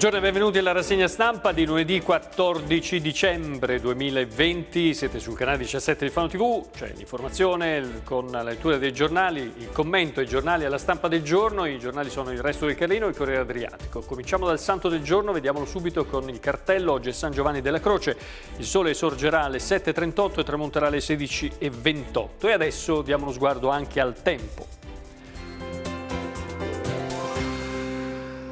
Buongiorno e benvenuti alla rassegna stampa di lunedì 14 dicembre 2020. Siete sul canale 17 di Fano TV, c'è l'informazione con la lettura dei giornali, il commento ai giornali alla stampa del giorno. I giornali sono il Resto del Carlino e il Corriere Adriatico. Cominciamo dal Santo del Giorno, vediamolo subito con il cartello. Oggi è San Giovanni della Croce. Il sole sorgerà alle 7.38 e tramonterà alle 16.28. E adesso diamo uno sguardo anche al tempo.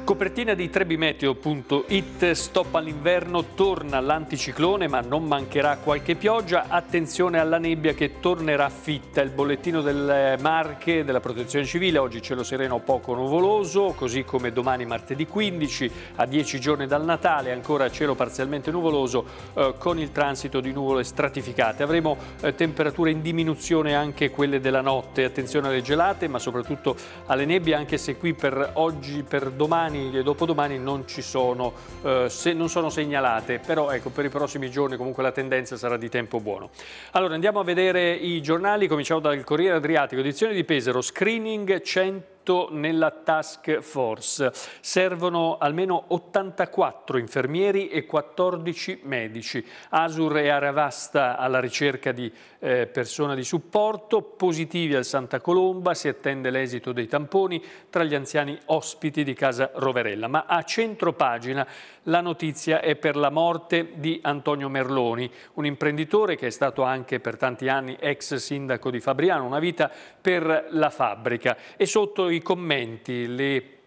Copertina di trebimeteo.it, stop all'inverno, torna l'anticiclone ma non mancherà qualche pioggia, attenzione alla nebbia che tornerà fitta, il bollettino delle Marche della Protezione Civile, oggi cielo sereno poco nuvoloso, così come domani martedì 15 a 10 giorni dal Natale, ancora cielo parzialmente nuvoloso eh, con il transito di nuvole stratificate, avremo eh, temperature in diminuzione anche quelle della notte, attenzione alle gelate ma soprattutto alle nebbie anche se qui per oggi, per domani domani e dopodomani non ci sono, eh, se, non sono segnalate, però ecco, per i prossimi giorni comunque la tendenza sarà di tempo buono. Allora andiamo a vedere i giornali, cominciamo dal Corriere Adriatico, edizione di Pesaro, screening 100 detto nella task force. Servono almeno 84 infermieri e 14 medici. Asur e Aravasta alla ricerca di eh, persone di supporto, positivi al Santa Colomba, si attende l'esito dei tamponi tra gli anziani ospiti di casa Roverella. Ma a centro pagina la notizia è per la morte di Antonio Merloni, un imprenditore che è stato anche per tanti anni ex sindaco di Fabriano, una vita per la fabbrica. E sotto i commenti le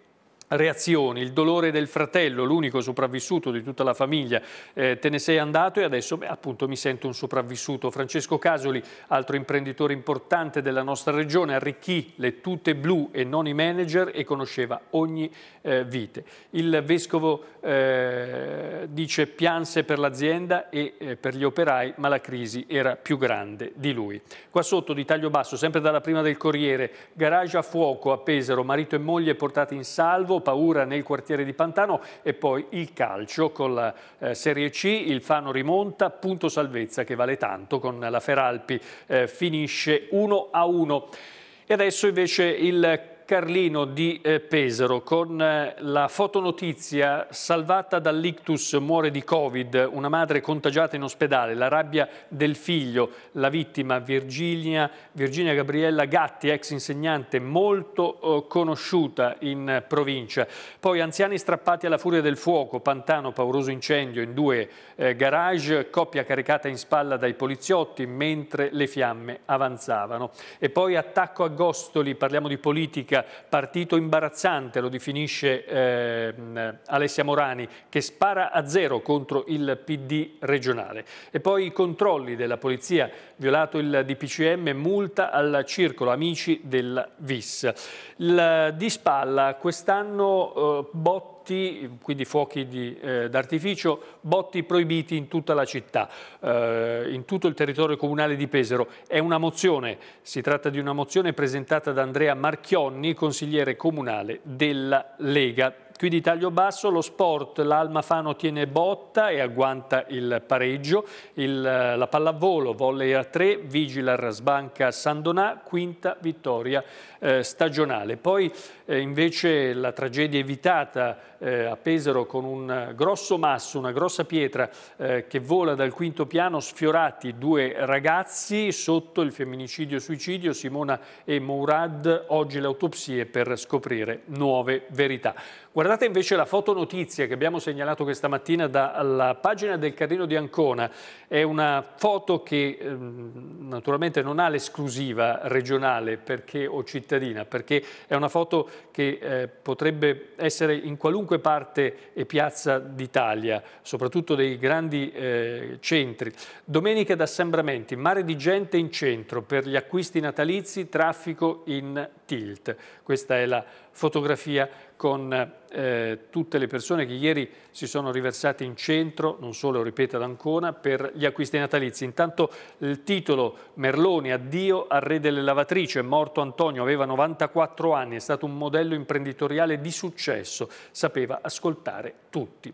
reazioni, il dolore del fratello, l'unico sopravvissuto di tutta la famiglia, eh, te ne sei andato e adesso beh, appunto mi sento un sopravvissuto. Francesco Casoli, altro imprenditore importante della nostra regione, arricchì le tute blu e non i manager e conosceva ogni eh, vite. Il vescovo eh, dice pianse per l'azienda e eh, per gli operai, ma la crisi era più grande di lui. Qua sotto di taglio basso, sempre dalla prima del Corriere, garage a fuoco a Pesaro, marito e moglie portati in salvo, paura nel quartiere di Pantano e poi il calcio con la eh, Serie C, il Fano rimonta, punto salvezza che vale tanto con la Feralpi, eh, finisce 1 a 1. E adesso invece il Carlino di eh, Pesaro con eh, la fotonotizia salvata dall'ictus muore di covid, una madre contagiata in ospedale, la rabbia del figlio, la vittima Virginia, Virginia Gabriella Gatti, ex insegnante molto eh, conosciuta in provincia. Poi anziani strappati alla furia del fuoco, Pantano, pauroso incendio in due garage, coppia caricata in spalla dai poliziotti mentre le fiamme avanzavano. E poi attacco a Gostoli, parliamo di politica, partito imbarazzante lo definisce eh, Alessia Morani, che spara a zero contro il PD regionale. E poi i controlli della polizia, violato il DPCM, multa al circolo Amici della VIS. La, di spalla quest'anno eh, botta botti, quindi fuochi eh, d'artificio, botti proibiti in tutta la città, eh, in tutto il territorio comunale di Pesaro. È una mozione, si tratta di una mozione presentata da Andrea Marchionni, consigliere comunale della Lega. Qui di taglio basso lo sport, l'Alma Fano tiene botta e agguanta il pareggio, il, eh, la pallavolo, volley a 3, vigila Rasbanca Sandonà, quinta vittoria eh, stagionale. Poi eh, invece la tragedia evitata eh, a Pesaro con un grosso masso, una grossa pietra eh, che vola dal quinto piano, sfiorati due ragazzi sotto il femminicidio-suicidio, Simona e Mourad, oggi le autopsie per scoprire nuove verità. Guardate invece la fotonotizia che abbiamo segnalato questa mattina dalla pagina del Carrino di Ancona. È una foto che ehm, naturalmente non ha l'esclusiva regionale perché o cittadina cittadina, perché è una foto che eh, potrebbe essere in qualunque parte e piazza d'Italia, soprattutto dei grandi eh, centri. Domenica d'assembramenti, mare di gente in centro per gli acquisti natalizi, traffico in tilt. Questa è la fotografia con eh, tutte le persone che ieri si sono riversate in centro, non solo, ripeto, ad Ancona, per gli acquisti natalizi. Intanto il titolo Merloni, addio al re delle lavatrici, è morto Antonio, aveva 94 anni, è stato un modello imprenditoriale di successo, sapeva ascoltare tutti.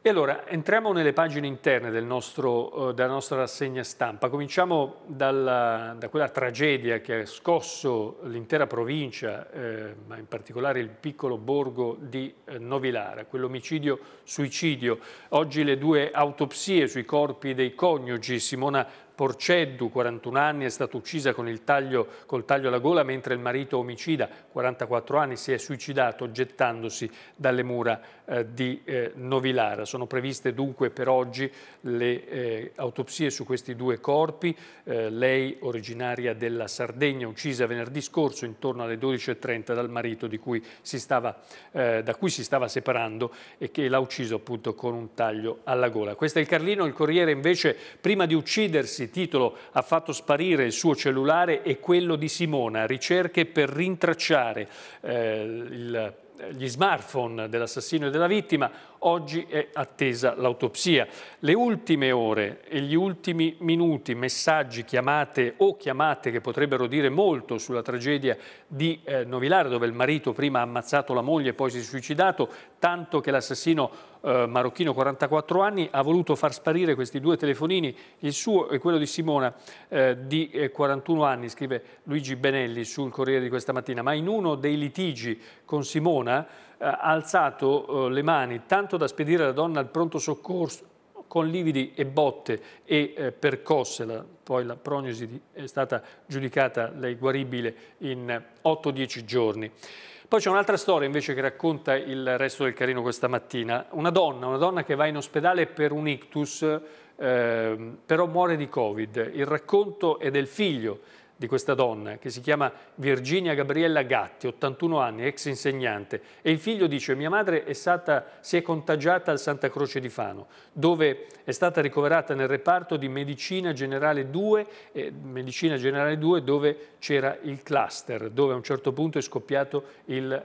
E allora entriamo nelle pagine interne del nostro, eh, della nostra rassegna stampa. Cominciamo dalla, da quella tragedia che ha scosso l'intera provincia, eh, ma in particolare il piccolo borgo di eh, Novilara, quell'omicidio-suicidio. Oggi le due autopsie sui corpi dei coniugi, Simona Porceddu, 41 anni, è stata uccisa taglio, col taglio alla gola mentre il marito omicida, 44 anni, si è suicidato gettandosi dalle mura eh, di eh, Novilara. Sono previste dunque per oggi le eh, autopsie su questi due corpi. Eh, lei, originaria della Sardegna, uccisa venerdì scorso intorno alle 12.30 dal marito cui stava, eh, da cui si stava separando e che l'ha ucciso appunto con un taglio alla gola. Questo è il Carlino, il Corriere invece prima di uccidersi titolo Ha fatto sparire il suo cellulare e quello di Simona, ricerche per rintracciare eh, il gli smartphone dell'assassino e della vittima, oggi è attesa l'autopsia. Le ultime ore e gli ultimi minuti, messaggi, chiamate o chiamate che potrebbero dire molto sulla tragedia di eh, Novilare, dove il marito prima ha ammazzato la moglie e poi si è suicidato, tanto che l'assassino eh, marocchino 44 anni, ha voluto far sparire questi due telefonini, il suo e quello di Simona eh, di 41 eh, anni, scrive Luigi Benelli sul Corriere di questa mattina, ma in uno dei litigi con Simona eh, ha alzato eh, le mani tanto da spedire la donna al pronto soccorso con lividi e botte e eh, percosse, la, poi la prognosi di, è stata giudicata lei guaribile in 8-10 eh, giorni. Poi c'è un'altra storia invece che racconta il resto del Carino questa mattina. Una donna, una donna che va in ospedale per un ictus, eh, però muore di Covid. Il racconto è del figlio di questa donna che si chiama Virginia Gabriella Gatti, 81 anni, ex insegnante, e il figlio dice mia madre è stata, si è contagiata al Santa Croce di Fano, dove è stata ricoverata nel reparto di Medicina Generale 2, eh, Medicina Generale 2 dove c'era il cluster, dove a un certo punto è scoppiato il,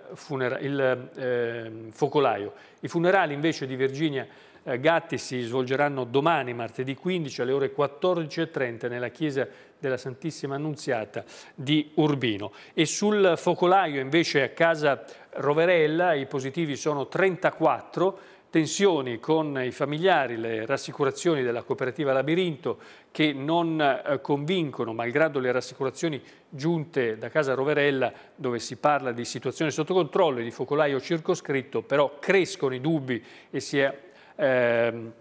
il eh, focolaio. I funerali invece di Virginia Gabriella eh, gatti si svolgeranno domani, martedì 15, alle ore 14.30 nella chiesa della Santissima Annunziata di Urbino. E sul focolaio invece a casa Roverella i positivi sono 34, tensioni con i familiari, le rassicurazioni della cooperativa Labirinto che non eh, convincono, malgrado le rassicurazioni giunte da casa Roverella, dove si parla di situazione sotto controllo e di focolaio circoscritto, però crescono i dubbi e si è eh,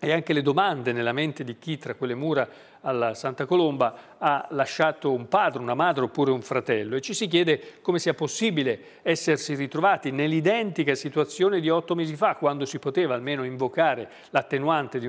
e anche le domande nella mente di chi tra quelle mura alla Santa Colomba, ha lasciato un padre, una madre oppure un fratello e ci si chiede come sia possibile essersi ritrovati nell'identica situazione di otto mesi fa, quando si poteva almeno invocare l'attenuante di,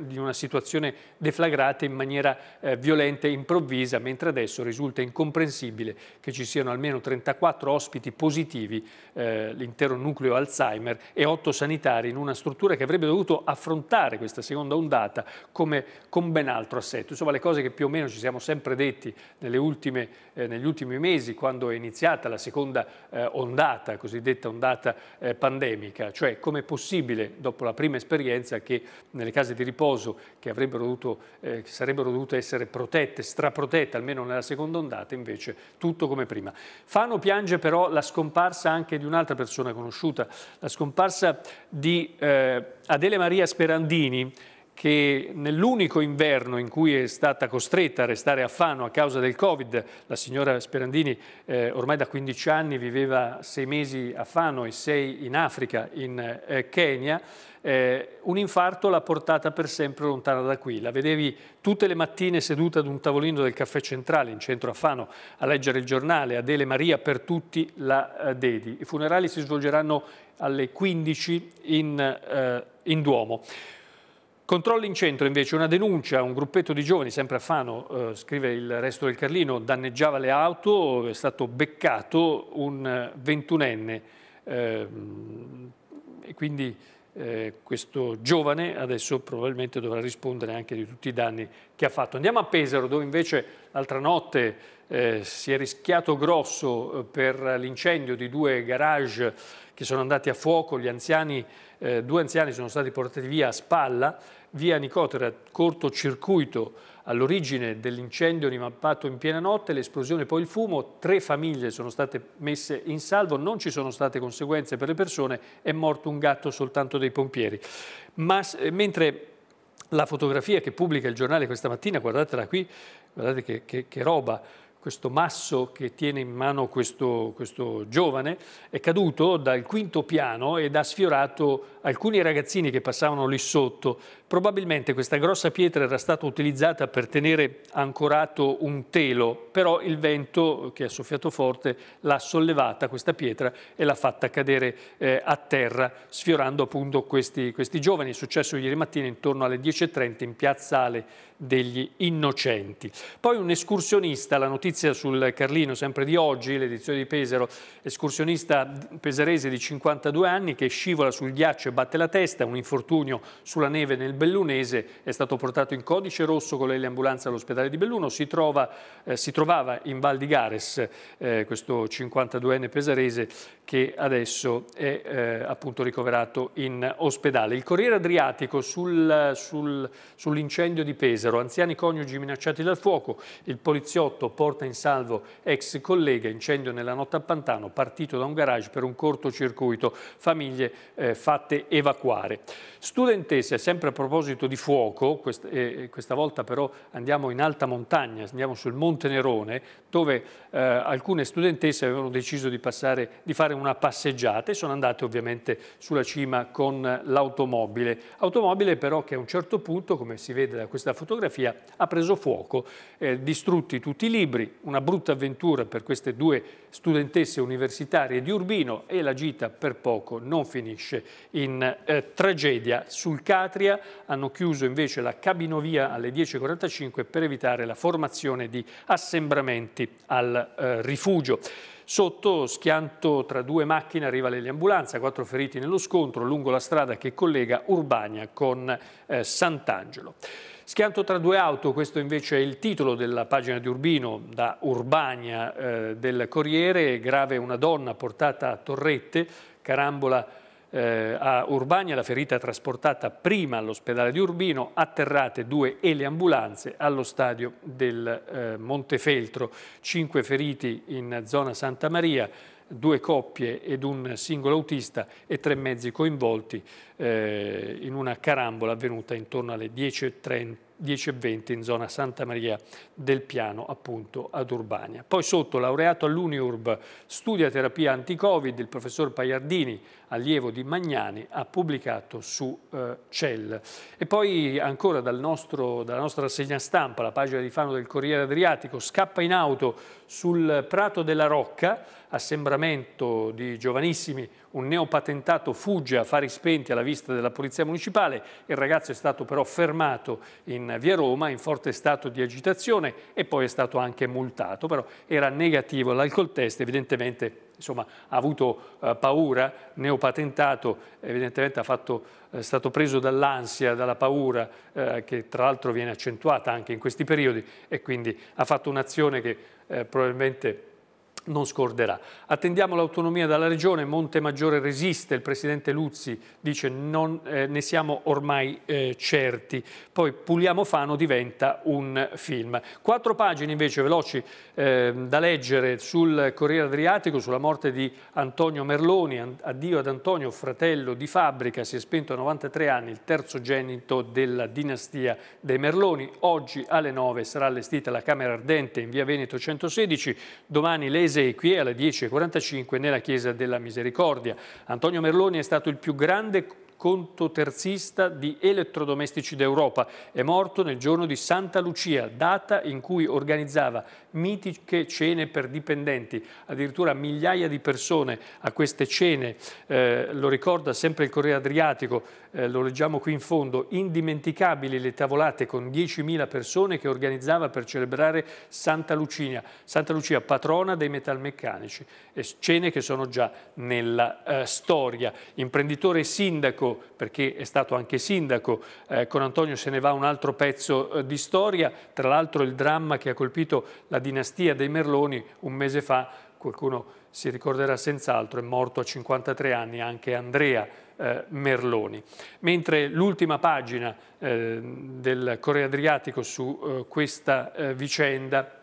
di, una situazione deflagrata in maniera eh, violenta e improvvisa, mentre adesso risulta incomprensibile che ci siano almeno 34 ospiti positivi, eh, l'intero nucleo Alzheimer e 8 sanitari in una struttura che avrebbe dovuto affrontare questa seconda ondata come con ben altro assetto detto, insomma le cose che più o meno ci siamo sempre detti ultime, eh, negli ultimi mesi quando è iniziata la seconda eh, ondata, cosiddetta ondata eh, pandemica, cioè come è possibile dopo la prima esperienza che nelle case di riposo che, dovuto, eh, che sarebbero dovute essere protette, straprotette almeno nella seconda ondata, invece tutto come prima. Fano piange però la scomparsa anche di un'altra persona conosciuta, la scomparsa di eh, Adele Maria Sperandini, che nell'unico inverno in cui è stata costretta a restare a Fano a causa del Covid, la signora Sperandini eh, ormai da 15 anni viveva sei mesi a Fano e sei in Africa, in eh, Kenya, eh, un infarto l'ha portata per sempre lontana da qui. La vedevi tutte le mattine seduta ad un tavolino del caffè centrale in centro a Fano a leggere il giornale, Adele Maria per tutti la eh, dedi. I funerali si svolgeranno alle 15 in, eh, in Duomo. Controlli in centro invece, una denuncia, un gruppetto di giovani, sempre a Fano, eh, scrive il resto del Carlino, danneggiava le auto, è stato beccato un ventunenne eh, e quindi eh, questo giovane adesso probabilmente dovrà rispondere anche di tutti i danni che ha fatto. Andiamo a Pesaro dove invece l'altra notte eh, si è rischiato grosso eh, per l'incendio di due garage che sono andati a fuoco, anziani, eh, due anziani sono stati portati via a spalla via Nicotera, cortocircuito all'origine dell'incendio rimappato in piena notte, l'esplosione poi il fumo, tre famiglie sono state messe in salvo, non ci sono state conseguenze per le persone, è morto un gatto soltanto dei pompieri. Ma, eh, mentre la fotografia che pubblica il giornale questa mattina, guardatela qui, guardate che, che, che roba, questo masso che tiene in mano questo, questo, giovane, è caduto dal quinto piano ed ha sfiorato alcuni ragazzini che passavano lì sotto. Probabilmente questa grossa pietra era stata utilizzata per tenere ancorato un telo, però il vento che ha soffiato forte l'ha sollevata questa pietra e l'ha fatta cadere eh, a terra, sfiorando appunto questi, questi giovani. È successo ieri mattina intorno alle 10.30 in piazza Ale degli innocenti. Poi un escursionista, la notizia sul Carlino sempre di oggi, l'edizione di Pesaro, escursionista pesarese di 52 anni che scivola sul ghiaccio e batte la testa, un infortunio sulla neve nel Bellunese, è stato portato in codice rosso con l'ambulanza all'ospedale di Belluno, si, trova, eh, si, trovava in Val di Gares eh, questo 52enne pesarese che adesso è eh, appunto ricoverato in ospedale. Il Corriere Adriatico sul, sul, sull'incendio di Pesaro Pesaro, anziani coniugi minacciati dal fuoco, il poliziotto porta in salvo ex collega, incendio nella notte a Pantano, partito da un garage per un cortocircuito, famiglie eh, fatte evacuare. Studentesse, sempre a proposito di fuoco, quest eh, questa volta però andiamo in alta montagna, andiamo sul Monte Nerone, dove eh, alcune studentesse avevano deciso di, passare, di fare una passeggiata e sono andate ovviamente sulla cima con l'automobile. Automobile però che a un certo punto, come si vede da questa fotografia, fotografia, ha preso fuoco, eh, distrutti tutti i libri, una brutta avventura per queste due studentesse universitarie di Urbino e la gita per poco non finisce in eh, tragedia. Sul Catria hanno chiuso invece la cabinovia alle 10.45 per evitare la formazione di assembramenti al eh, rifugio. Sotto schianto tra due macchine arriva l'eliambulanza, quattro feriti nello scontro lungo la strada che collega Urbania con eh, Sant'Angelo. Schianto tra due auto, questo invece è il titolo della pagina di Urbino, da Urbania eh, del Corriere, grave una donna portata a torrette, carambola eh, a Urbania, la ferita trasportata prima all'ospedale di Urbino, atterrate due ambulanze allo stadio del eh, Montefeltro, cinque feriti in zona Santa Maria, due coppie ed un singolo autista e tre mezzi coinvolti eh, in una carambola avvenuta intorno alle 10.20 in zona Santa Maria del Piano, appunto ad Urbania. Poi sotto, laureato all'Uniurb, studia terapia anti-Covid, il professor Pagliardini allievo di Magnani, ha pubblicato su eh, Cell. E poi ancora dal nostro, dalla nostra rassegna stampa, la pagina di Fano del Corriere Adriatico, scappa in auto sul Prato della Rocca, assembramento di giovanissimi, un neopatentato fugge a fari spenti alla vista della Polizia Municipale, il ragazzo è stato però fermato in via Roma in forte stato di agitazione e poi è stato anche multato, però era negativo l'alcol test, evidentemente insomma, ha avuto eh, paura, neopatentato, evidentemente fatto, è stato preso dall'ansia, dalla paura, eh, che tra l'altro viene accentuata anche in questi periodi e quindi ha fatto un'azione che eh, probabilmente non scorderà. Attendiamo l'autonomia dalla Regione, Monte Maggiore resiste, il Presidente Luzzi dice non, eh, ne siamo ormai eh, certi, poi Puliamo Fano diventa un film. Quattro pagine invece veloci eh, da leggere sul Corriere Adriatico sulla morte di Antonio Merloni, addio ad Antonio, fratello di fabbrica, si è spento a 93 anni, il terzogenito della dinastia dei Merloni. Oggi alle 9 sarà allestita la Camera Ardente in via Veneto 116, domani l'ESE esequie alle 10.45 nella Chiesa della Misericordia. Antonio Merloni è stato il più grande contoterzista di elettrodomestici d'Europa. È morto nel giorno di Santa Lucia, data in cui organizzava mitiche cene per dipendenti, addirittura migliaia di persone a queste cene, eh, lo ricorda sempre il Corriere Adriatico, eh, lo leggiamo qui in fondo, indimenticabili le tavolate con 10.000 persone che organizzava per celebrare Santa Lucia, Santa Lucia patrona dei metalmeccanici, e cene che sono già nella eh, storia. Imprenditore e sindaco, perché è stato anche sindaco, eh, con Antonio se ne va un altro pezzo eh, di storia, tra l'altro il dramma che ha colpito la dinastia dei Merloni un mese fa, qualcuno si ricorderà senz'altro, è morto a 53 anni anche Andrea eh, Merloni. Mentre l'ultima pagina eh, del Corriere Adriatico su eh, questa eh, vicenda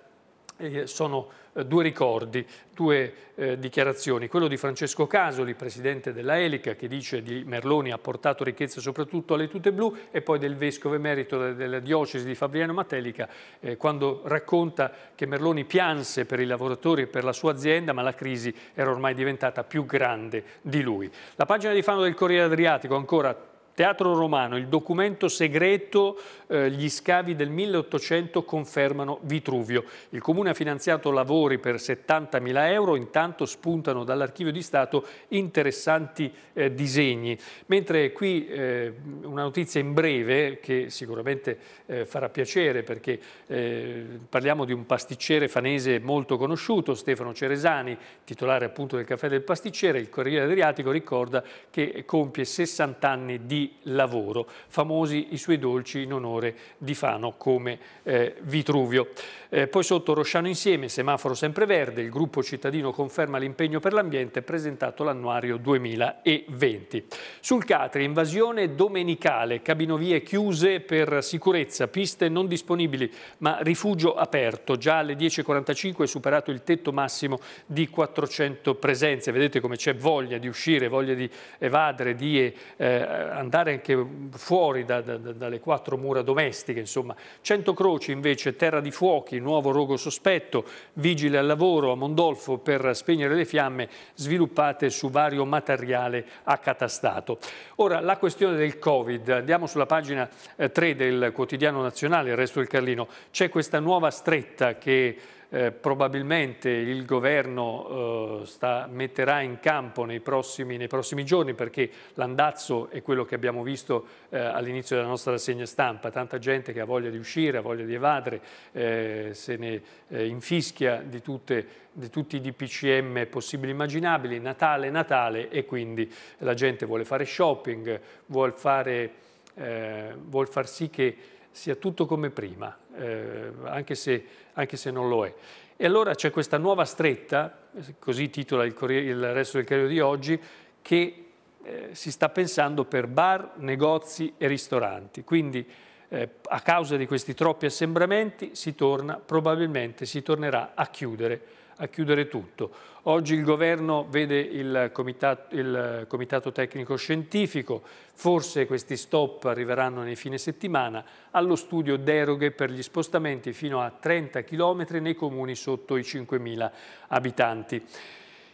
eh, sono eh, due ricordi, due eh, dichiarazioni. Quello di Francesco Casoli, presidente della Elica, che dice che Merloni ha portato ricchezza soprattutto alle tute blu, e poi del vescovo emerito della diocesi di Fabriano Matelica, eh, quando racconta che Merloni pianse per i lavoratori e per la sua azienda, ma la crisi era ormai diventata più grande di lui. La pagina di Fano del Corriere Adriatico ancora Teatro Romano, il documento segreto, eh, gli scavi del 1800 confermano Vitruvio. Il Comune ha finanziato lavori per 70.000 euro, intanto spuntano dall'Archivio di Stato interessanti eh, disegni. Mentre qui eh, una notizia in breve, che sicuramente eh, farà piacere perché eh, parliamo di un pasticcere fanese molto conosciuto, Stefano Ceresani, titolare appunto del Caffè del Pasticcere, il Corriere Adriatico ricorda che compie 60 anni di di lavoro, famosi i suoi dolci in onore di Fano come eh, Vitruvio. Eh, poi sotto Rosciano Insieme, semaforo sempre verde, il gruppo cittadino conferma l'impegno per l'ambiente presentato l'annuario 2020. Sul Catri, invasione domenicale, cabinovie chiuse per sicurezza, piste non disponibili ma rifugio aperto, già alle 10.45 è superato il tetto massimo di 400 presenze, vedete come c'è voglia di uscire, voglia di evadere, di eh, andare andare anche fuori da, da, dalle quattro mura domestiche, insomma. Cento Croci invece, Terra di Fuochi, Nuovo Rogo Sospetto, Vigile al Lavoro a Mondolfo per spegnere le fiamme, sviluppate su vario materiale accatastato. Ora, la questione del Covid, andiamo sulla pagina 3 eh, del quotidiano nazionale, il resto del Carlino, c'è questa nuova stretta che eh, probabilmente il governo eh, sta, metterà in campo nei prossimi, nei prossimi giorni perché l'andazzo è quello che abbiamo visto eh, all'inizio della nostra rassegna stampa, tanta gente che ha voglia di uscire, ha voglia di evadere, eh, se ne eh, infischia di, tutte, di tutti i DPCM possibili e immaginabili, Natale, Natale e quindi la gente vuole fare shopping, vuole, fare, eh, vuole far sì che sia tutto come prima, eh, anche, se, anche, se, non lo è. E allora c'è questa nuova stretta, così titola il, Corriere, il resto del Corriere di oggi, che eh, si sta pensando per bar, negozi e ristoranti. Quindi eh, a causa di questi troppi assembramenti si torna, probabilmente si tornerà a chiudere a chiudere tutto. Oggi il governo vede il comitato, il comitato tecnico scientifico, forse questi stop arriveranno nei fine settimana, allo studio deroghe per gli spostamenti fino a 30 km nei comuni sotto i 5.000 abitanti.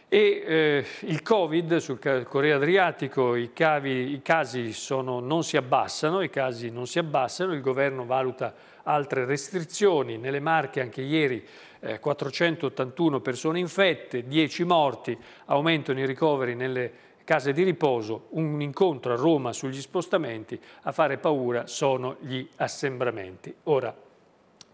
E, eh, il Covid sul Corea Adriatico, i, cavi, i casi sono, non si abbassano, i casi non si abbassano, il governo valuta altre restrizioni, nelle Marche anche ieri 481 eh, persone infette, 10 morti, aumentano i ricoveri nelle case di riposo, un incontro a Roma sugli spostamenti, a fare paura sono gli assembramenti. Ora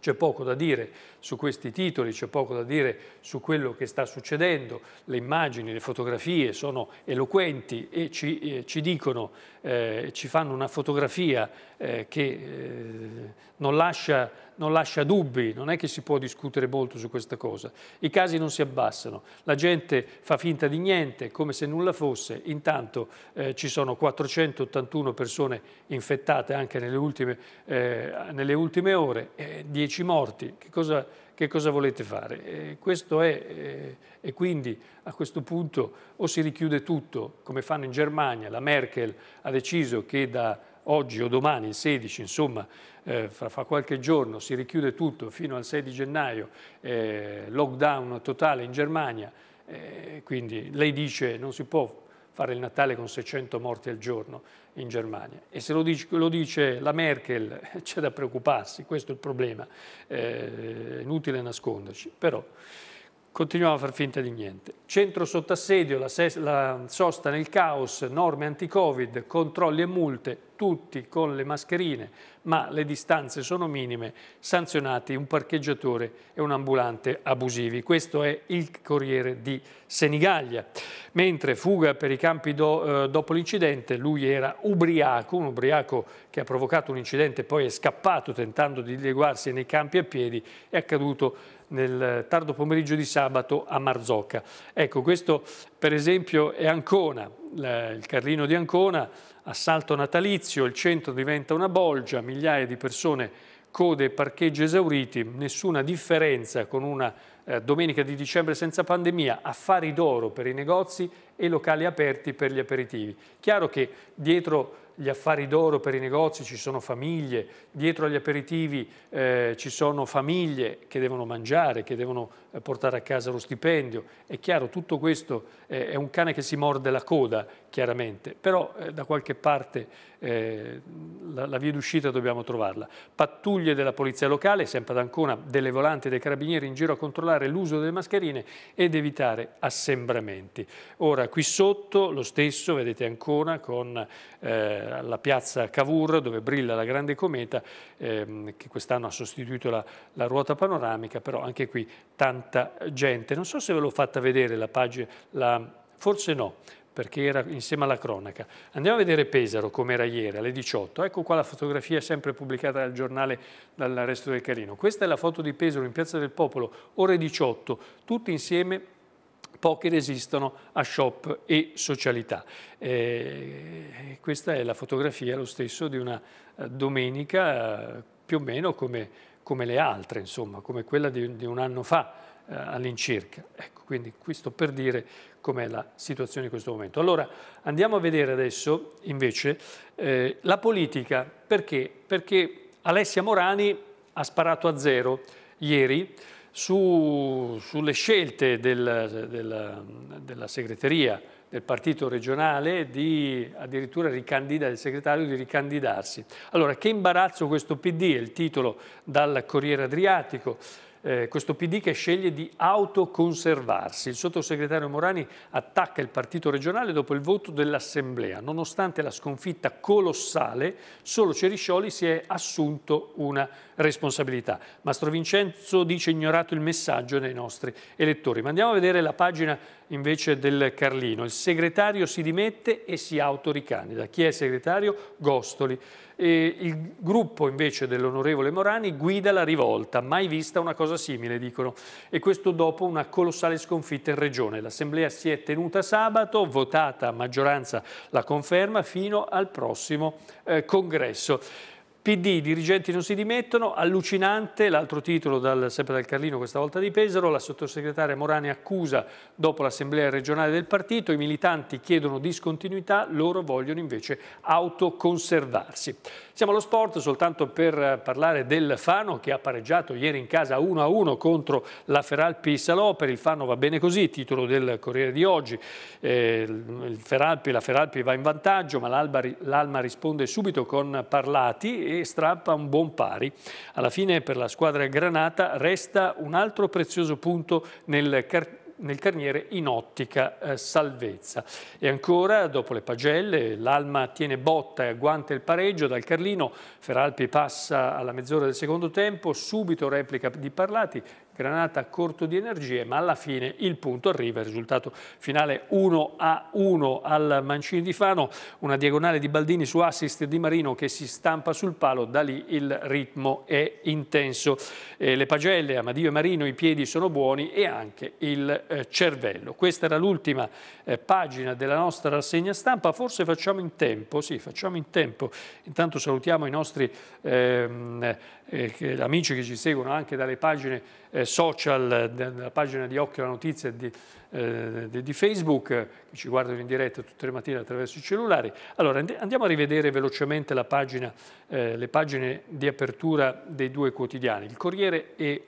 c'è poco da dire su questi titoli, c'è poco da dire su quello che sta succedendo, le immagini, le fotografie sono eloquenti e ci, eh, ci dicono, eh, ci fanno una fotografia eh, che eh, non lascia, non, lascia, dubbi, non è che si può discutere molto su questa cosa. I casi non si abbassano, la gente fa finta di niente, come se nulla fosse, intanto eh, ci sono 481 persone infettate anche nelle ultime, eh, nelle ultime ore, 10 10 morti, che cosa, che cosa volete fare? E questo è, eh, e quindi a questo punto o si richiude tutto, come fanno in Germania, la Merkel ha deciso che da oggi o domani, il 16, insomma, eh, fra, fra, qualche giorno si richiude tutto fino al 6 di gennaio, eh, lockdown totale in Germania, eh, quindi lei dice non si può fare il Natale con 600 morti al giorno in Germania. E se lo dice, lo dice la Merkel c'è da preoccuparsi, questo è il problema, eh, è inutile nasconderci. Però, Continuiamo a far finta di niente. Centro sotto assedio, la, la sosta nel caos, norme anti-covid, controlli e multe, tutti con le mascherine, ma le distanze sono minime, sanzionati un parcheggiatore e un ambulante abusivi. Questo è il Corriere di Senigallia. Mentre fuga per i campi do, eh, dopo l'incidente, lui era ubriaco, un ubriaco che ha provocato un incidente, e poi è scappato tentando di dileguarsi nei campi a piedi, è accaduto nel tardo pomeriggio di sabato a Marzocca. Ecco, questo per esempio è Ancona, il Carlino di Ancona, assalto natalizio, il centro diventa una bolgia, migliaia di persone, code e parcheggi esauriti, nessuna differenza con una eh, domenica di dicembre senza pandemia, affari d'oro per i negozi e locali aperti per gli aperitivi. Chiaro che dietro gli affari d'oro per i negozi, ci sono famiglie, dietro agli aperitivi eh, ci sono famiglie che devono mangiare, che devono eh, portare a casa lo stipendio. È chiaro, tutto questo eh, è un cane che si morde la coda, chiaramente, però eh, da qualche parte eh, la, la, via d'uscita dobbiamo trovarla. Pattuglie della polizia locale, sempre ad Ancona, delle volanti e dei carabinieri in giro a controllare l'uso delle mascherine ed evitare assembramenti. Ora, qui sotto lo stesso, vedete Ancona, con... Eh, alla piazza Cavour dove brilla la grande cometa ehm, che quest'anno ha sostituito la, la, ruota panoramica, però anche qui tanta gente. Non so se ve l'ho fatta vedere la pagina, la... forse no, perché era insieme alla cronaca. Andiamo a vedere Pesaro come era ieri alle 18. Ecco qua la fotografia sempre pubblicata dal giornale dal resto del Carino. Questa è la foto di Pesaro in Piazza del Popolo, ore 18, tutti insieme poche resistono a shop e socialità. Eh, questa è la fotografia lo stesso di una eh, domenica eh, più o meno come, come le altre, insomma, come quella di, di un anno fa eh, all'incirca. Ecco, quindi questo per dire com'è la situazione in questo momento. Allora andiamo a vedere adesso invece eh, la politica, perché? Perché Alessia Morani ha sparato a zero ieri, su, sulle scelte del, della, della segreteria del partito regionale di addirittura ricandidare, il segretario di ricandidarsi. Allora, che imbarazzo questo PD, è il titolo dal Corriere Adriatico eh, questo PD che sceglie di autoconservarsi. Il sottosegretario Morani attacca il partito regionale dopo il voto dell'Assemblea. Nonostante la sconfitta colossale, solo Ceriscioli si è assunto una responsabilità. Mastro Vincenzo dice ignorato il messaggio dei nostri elettori. Ma andiamo a vedere la pagina invece del Carlino. Il segretario si dimette e si autoricandida. Chi è segretario? Gostoli. E il gruppo invece dell'onorevole Morani guida la rivolta, mai vista una cosa simile, dicono. E questo dopo una colossale sconfitta in regione. L'assemblea si è tenuta sabato, votata a maggioranza la conferma fino al prossimo eh, congresso. PD, i dirigenti non si dimettono, allucinante, l'altro titolo dal, sempre dal Carlino, questa volta di Pesaro, la sottosegretaria Morani accusa dopo l'assemblea regionale del partito, i militanti chiedono discontinuità, loro vogliono invece autoconservarsi. Siamo allo sport, soltanto per parlare del Fano che ha pareggiato ieri in casa 1-1 contro la Feralpi Salò, per il Fano va bene così, titolo del Corriere di oggi, eh, Feralpi, la Feralpi va in vantaggio ma l'Alma risponde subito con Parlati e strappa un buon pari. Alla fine per la squadra granata resta un altro prezioso punto nel cartellino nel carniere in ottica eh, salvezza. E ancora, dopo le pagelle, l'Alma tiene botta e agguanta il pareggio dal Carlino, Feralpi passa alla mezz'ora del secondo tempo, subito replica di Parlati, Granata corto di energie, ma alla fine il punto arriva, il risultato finale 1 a 1 al Mancini di Fano, una diagonale di Baldini su assist di Marino che si stampa sul palo, da lì il ritmo è intenso. Eh, le pagelle, Amadio e Marino, i piedi sono buoni e anche il eh, cervello. Questa era l'ultima eh, pagina della nostra rassegna stampa, forse facciamo in tempo, sì, facciamo in tempo. Intanto salutiamo i nostri ehm, eh, amici che ci seguono anche dalle pagine eh, social, eh, nella pagina di Occhio alla Notizia di, eh, di, Facebook, eh, che ci guardano in diretta tutte le mattine attraverso i cellulari. Allora andiamo a rivedere velocemente pagina, eh, le pagine di apertura dei due quotidiani, il Corriere e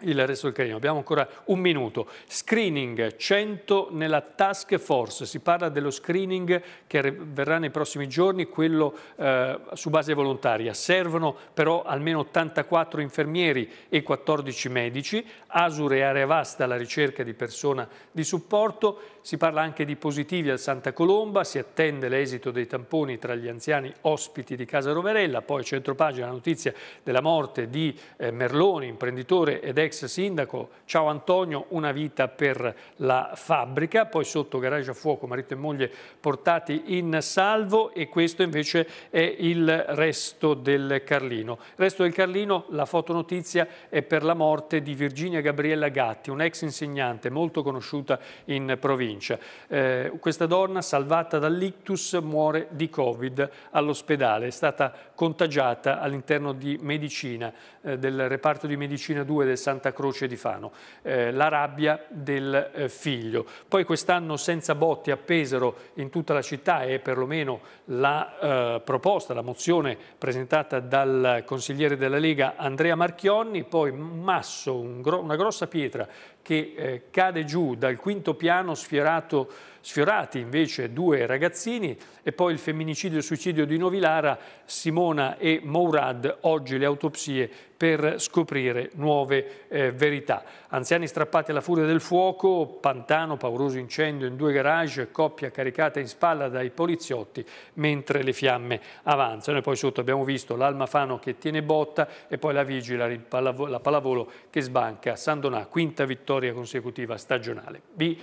il resto del carino. Abbiamo ancora un minuto. Screening 100 nella task force. Si parla dello screening che verrà nei prossimi giorni, quello eh, su base volontaria. Servono però almeno 84 infermieri e 14 medici. Asure e Area Vasta alla ricerca di persona di supporto. Si parla anche di positivi al Santa Colomba, si attende l'esito dei tamponi tra gli anziani ospiti di Casa Roverella, poi centropagina la notizia della morte di eh, Merloni, imprenditore ed ex sindaco. Ciao Antonio, una vita per la fabbrica, poi sotto garage a fuoco marito e moglie portati in salvo e questo invece è il resto del Carlino. Il resto del Carlino, la fotonotizia è per la morte di Virginia Gabriella Gatti, un'ex insegnante molto conosciuta in provincia provincia. Eh, questa donna, salvata dall'ictus, muore di Covid all'ospedale. È stata contagiata all'interno di medicina, eh, del reparto di medicina 2 del Santa Croce di Fano. Eh, la rabbia del eh, figlio. Poi quest'anno senza botti Pesaro in tutta la città e perlomeno la eh, proposta, la mozione presentata dal consigliere della Lega Andrea Marchionni, poi un masso, un gro una grossa pietra che eh, cade giù dal quinto piano sfierato sfiorati invece due ragazzini e poi il femminicidio e il suicidio di Novilara, Simona e Mourad, oggi le autopsie per scoprire nuove eh, verità. Anziani strappati alla furia del fuoco, pantano, pauroso incendio in due garage, coppia caricata in spalla dai poliziotti mentre le fiamme avanzano. E poi sotto abbiamo visto l'Alma Fano che tiene botta e poi la Vigila, la pallavolo che sbanca. San Donà, quinta vittoria consecutiva stagionale. Vi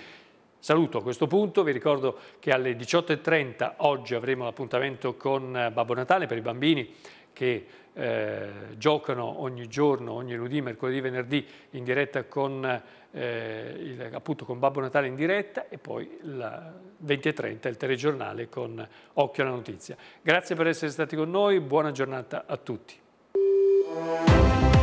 Saluto a questo punto, vi ricordo che alle 18.30 oggi avremo l'appuntamento con eh, Babbo Natale per i bambini che eh, giocano ogni giorno, ogni lunedì, mercoledì, venerdì in diretta con, eh, il, appunto con Babbo Natale in diretta e poi alle 20.30 il telegiornale con Occhio alla Notizia. Grazie per essere stati con noi, buona giornata a tutti.